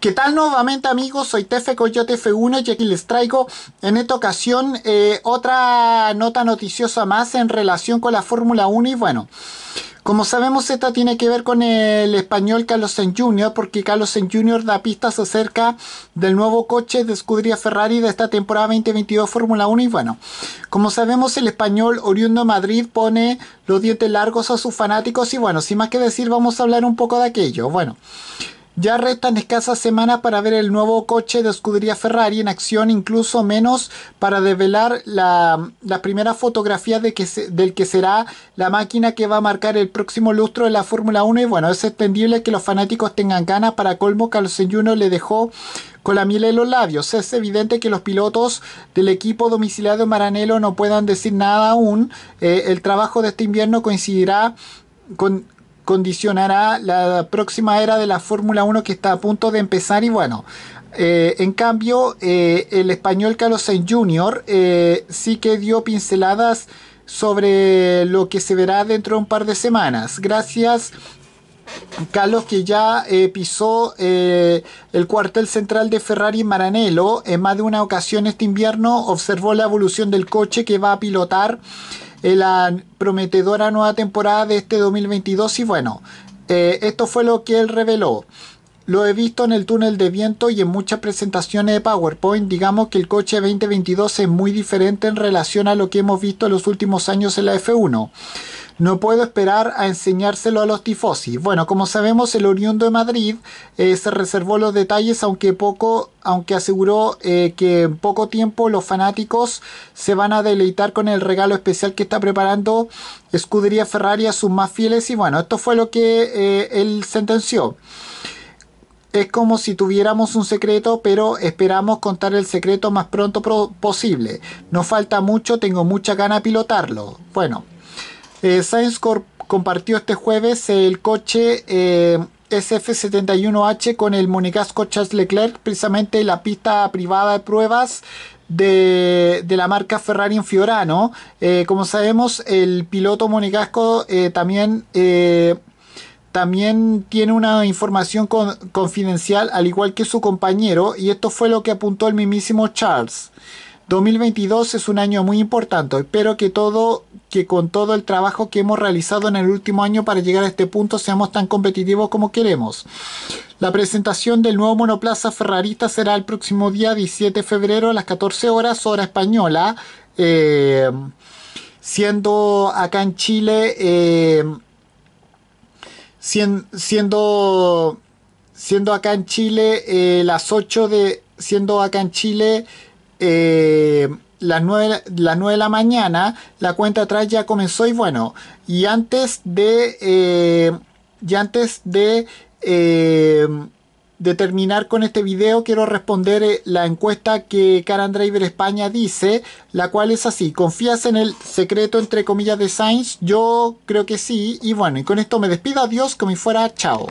¿Qué tal nuevamente amigos? Soy Tefe Coyote F1 y aquí les traigo en esta ocasión eh, otra nota noticiosa más en relación con la Fórmula 1 y bueno, como sabemos esta tiene que ver con el español Carlos Sainz Jr. porque Carlos Sainz Jr. da pistas acerca del nuevo coche de escudería Ferrari de esta temporada 2022 Fórmula 1 y bueno, como sabemos el español oriundo Madrid pone los dientes largos a sus fanáticos y bueno, sin más que decir vamos a hablar un poco de aquello. Bueno. Ya restan escasas semanas para ver el nuevo coche de escudería Ferrari en acción, incluso menos para develar la, primera fotografía del que será la máquina que va a marcar el próximo lustro de la Fórmula 1. Y bueno, es extendible que los fanáticos tengan ganas para colmo que a los le dejó con la miel en los labios. Es evidente que los pilotos del equipo domiciliado Maranello no puedan decir nada aún. Eh, el trabajo de este invierno coincidirá con condicionará la próxima era de la Fórmula 1 que está a punto de empezar y bueno, eh, en cambio, eh, el español Carlos Sainz Jr. Eh, sí que dio pinceladas sobre lo que se verá dentro de un par de semanas. Gracias. Carlos que ya pisó el cuartel central de Ferrari Maranello en más de una ocasión este invierno, observó la evolución del coche que va a pilotar la prometedora nueva temporada de este 2022 y bueno, eh, esto fue lo que él reveló. Lo he visto en el túnel de viento y en muchas presentaciones de PowerPoint. Digamos que el coche 2022 es muy diferente en relación a lo que hemos visto en los últimos años en la F1. No puedo esperar a enseñárselo a los tifosi. Bueno, como sabemos, el oriundo de Madrid eh, se reservó los detalles, aunque poco, aunque aseguró eh, que en poco tiempo los fanáticos se van a deleitar con el regalo especial que está preparando Escudería Ferrari a sus más fieles. Y bueno, esto fue lo que eh, él sentenció. Es como si tuviéramos un secreto, pero esperamos contar el secreto más pronto posible. No falta mucho, tengo mucha gana de pilotarlo. Bueno, eh, Science Corp compartió este jueves el coche SF71H eh, con el monegasco Charles Leclerc, precisamente en la pista privada de pruebas de, la marca Ferrari en Fiorano. Eh, como sabemos, el piloto monegasco también, también tiene una información confidencial, al igual que su compañero, y esto fue lo que apuntó el mismísimo Charles. 2022 es un año muy importante. Espero que todo que con todo el trabajo que hemos realizado en el último año para llegar a este punto seamos tan competitivos como queremos. La presentación del nuevo monoplaza ferrarista será el próximo día 17 de febrero a las 14 horas hora española, eh, siendo acá en Chile, eh, siendo, siendo acá en Chile eh, las 8 de, siendo acá en Chile las 9, de la mañana, la cuenta atrás ya comenzó y bueno, y antes de, eh, antes de, eh, de terminar con este video, quiero responder eh, la encuesta que Karen Driver España dice, la cual es así, ¿confías en el secreto entre comillas de Sainz? Yo creo que sí, y bueno, y con esto me despido, adiós, como si fuera, chao.